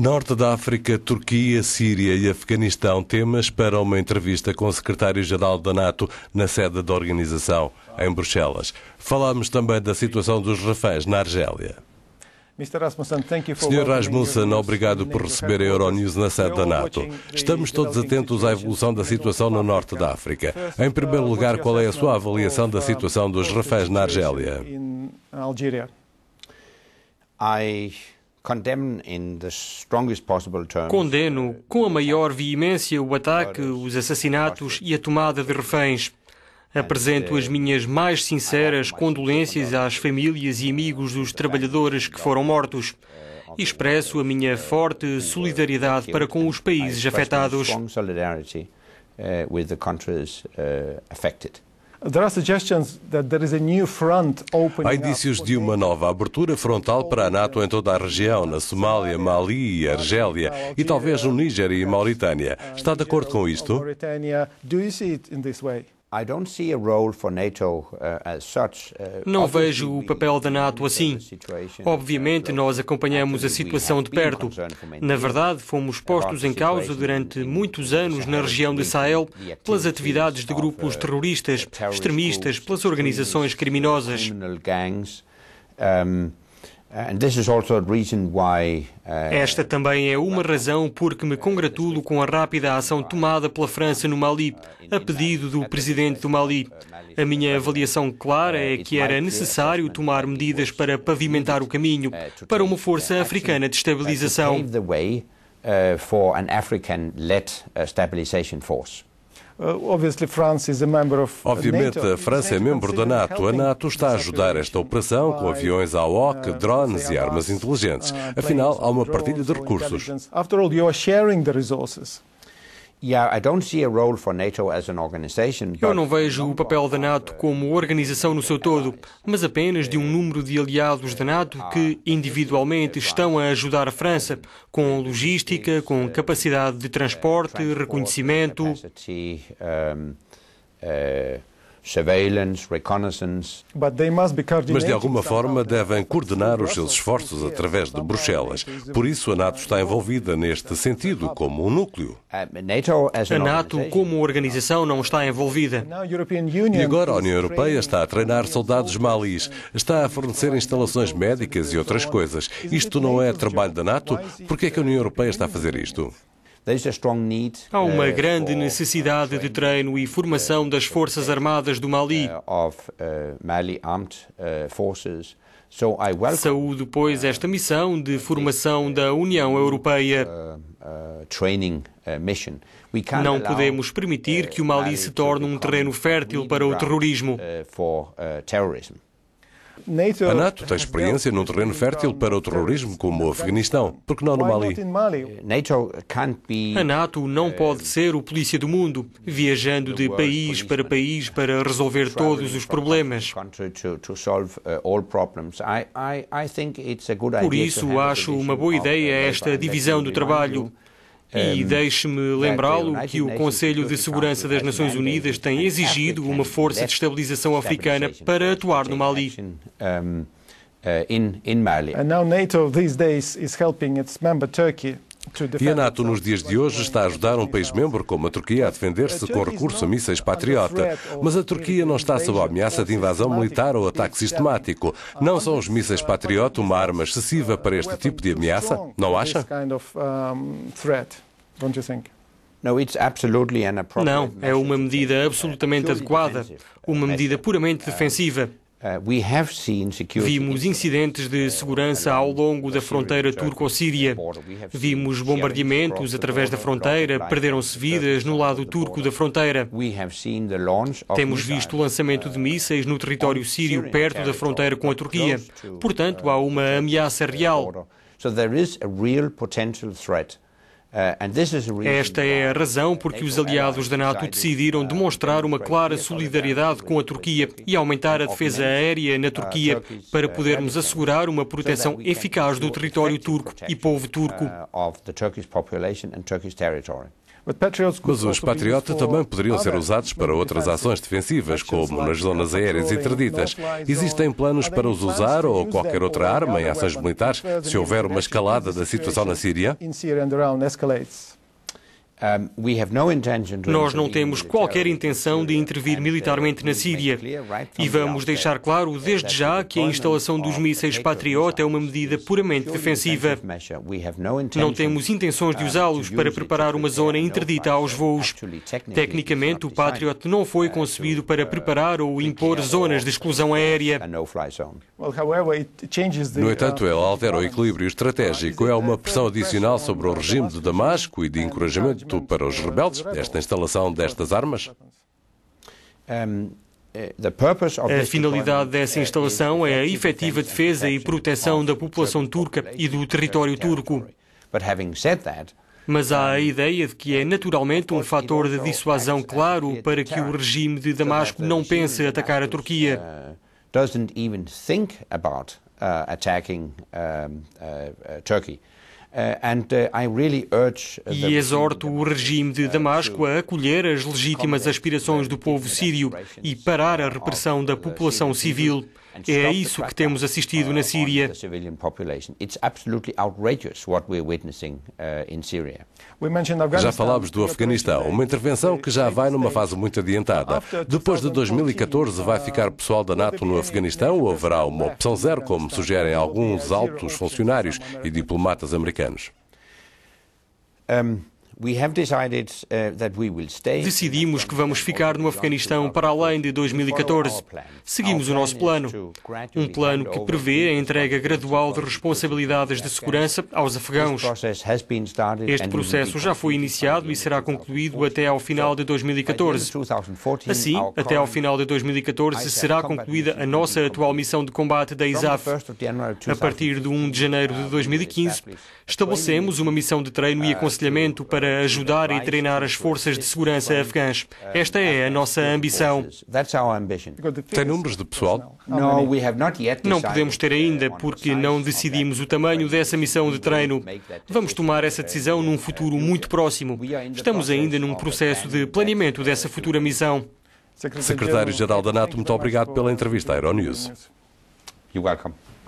Norte da África, Turquia, Síria e Afeganistão, temas para uma entrevista com o secretário-geral da NATO na sede da organização, em Bruxelas. Falámos também da situação dos reféns na Argélia. Sr. Rasmussen, obrigado por receber a Euronews na sede da NATO. Estamos todos atentos à evolução da situação no norte da África. Em primeiro uh, lugar, qual é a sua avaliação da uh, situação dos reféns na Argélia? Algéria. Condeno uh, com a maior veemência o ataque, os assassinatos e a tomada de reféns. Uh, Apresento as minhas mais sinceras condolências às famílias e uh, amigos dos trabalhadores que foram mortos expresso a minha forte solidariedade para com os países afetados. Há indícios de uma nova abertura frontal para a NATO em toda a região, na Somália, Mali e Argélia, e talvez no Níger e Mauritânia. Está de acordo com isto? Não vejo o papel da NATO assim. Obviamente, nós acompanhamos a situação de perto. Na verdade, fomos postos em causa durante muitos anos na região de Sahel pelas atividades de grupos uh, terroristas, extremistas, pelas organizações criminosas. Uh, uh, Esta também é uma razão por que me congratulo com a rápida ação tomada pela França no Mali, a pedido do presidente do Mali. A minha avaliação clara é que era necessário tomar medidas para pavimentar o caminho para uma força africana de estabilização. Uh, Obviamente, a França é membro da NATO. A NATO está a ajudar esta operação com aviões AOC, uh, drones e armas uh, inteligentes. Afinal, há uma partilha de recursos. After all, you are sharing the resources. Eu não vejo o papel da NATO como organização no seu todo, mas apenas de um número de aliados da NATO ah, que individualmente estão a ajudar a França com logística, com uh, capacidade de uh, transporte, reconhecimento. Uh, surveillance, reconnaissance. Mas de alguma forma devem coordenar os seus esforços através de Bruxelas. Por isso a NATO está envolvida neste sentido como um núcleo. A NATO como organização não está envolvida. E agora a União Europeia está a treinar soldados malis, está a fornecer instalações médicas e outras coisas. Isto não é trabalho da NATO? Por que é que a União Europeia está a fazer isto? Há uma eh, grande necessidade de treino e formação das Forças Armadas do Mali. Saúdo, pois, esta eh, missão de formação eh, da União Europeia. Não podemos permitir que o Mali se torne um terreno fértil para o terrorismo. A NATO tem experiência num terreno fértil para o terrorismo como o Afeganistão. Por que não no Mali? A eh, NATO não eh, pode ser o polícia do mundo, viajando de país para país para resolver todos os problemas. Por isso, acho uma boa ideia esta divisão do trabalho. É, e deixe-me lembrá-lo que o Conselho de Segurança das Nações Unidas tem exigido uma força de estabilização africana para uh, atuar no Mali. Uh, A now NATO these days is helping its member Turkey e a NATO, nos dias de hoje, está a ajudar um país membro como a Turquia a defender-se com recurso a mísseis Patriota. Mas a Turquia não está sob a ameaça de invasão militar ou ataque sistemático. Não são os mísseis Patriota uma arma excessiva para este tipo de ameaça? Não acha? Não, é uma medida absolutamente adequada, uma medida puramente defensiva. Uh, Vimos incidentes de uh, segurança ao longo da fronteira turco-síria. Vimos bombardeamentos através da fronteira, perderam-se vidas no lado turco da fronteira. Temos visto o lançamento de uh, mísseis no território sírio, perto da fronteira com a Turquia. Portanto, há uma ameaça real. Uh, Esta é a razão por que os aliados da NATO decidiram demonstrar uma clara solidariedade com a Turquia e aumentar a defesa uh, aérea na Turquia para uh, podermos assegurar uma proteção eficaz do território turco e povo turco. Mas os Patriot também poderiam ser usados para é outras ações defensivas, como nas zonas aéreas interditas. Existem planos para os usar ou qualquer outra arma em ações militares se houver uma escalada da situação na Síria? Nós não temos qualquer intenção de uh, intervir uh, militarmente na Síria e vamos deixar claro desde já que a instalação dos mísseis Patriot é uma medida puramente defensiva. Não temos intenções de uh, usá-los para preparar uma zona interdita aos voos. Tecnicamente, o Patriot não foi concebido para preparar ou impor zonas de exclusão aérea. No entanto, ele altera o equilíbrio estratégico, é uma pressão adicional sobre o regime de Damasco e de encorajamento custo para os rebeldes esta instalação destas armas? Eh, a finalidade dessa eh, instalação é a efetiva defesa e proteção da população turca e do território turco. Mas há a ideia de que é eh, naturalmente um fator de dissuasão claro para que o regime de Damasco não pense atacar a Turquia. Doesn't even think about attacking Turkey. Eh, eh, eh, e exorto o regime de Damasco a acolher as legítimas aspirações do povo sírio e parar a repressão da população civil. É isso que temos assistido na uh, Síria. Uh, já falámos do Afeganistão, uma intervenção que já vai numa fase muito adiantada. Depois de 2014 vai ficar pessoal da NATO no Afeganistão ou haverá uma opção zero, como sugerem alguns altos funcionários e diplomatas americanos? Um... Uh, Decidimos que vamos ficar no Afeganistão para além de 2014. Seguimos o nosso plano. Um plano que prevê a entrega gradual de responsabilidades de segurança aos afegãos. Este processo já foi iniciado e será concluído até ao final de 2014. Assim, até ao final de 2014 será concluída a nossa atual missão de combate da ISAF. A partir de 1 de janeiro de 2015, estabelecemos uma missão de treino e uh, aconselhamento para ajudar e treinar as forças de segurança afegãs. Esta é a nossa ambição. Tem números de pessoal? Não podemos ter ainda, porque não decidimos o tamanho dessa missão de treino. Vamos tomar essa decisão num futuro muito próximo. Estamos ainda num processo de planeamento dessa futura missão. Secretário-Geral da NATO, muito obrigado pela entrevista à Euronews. You're welcome.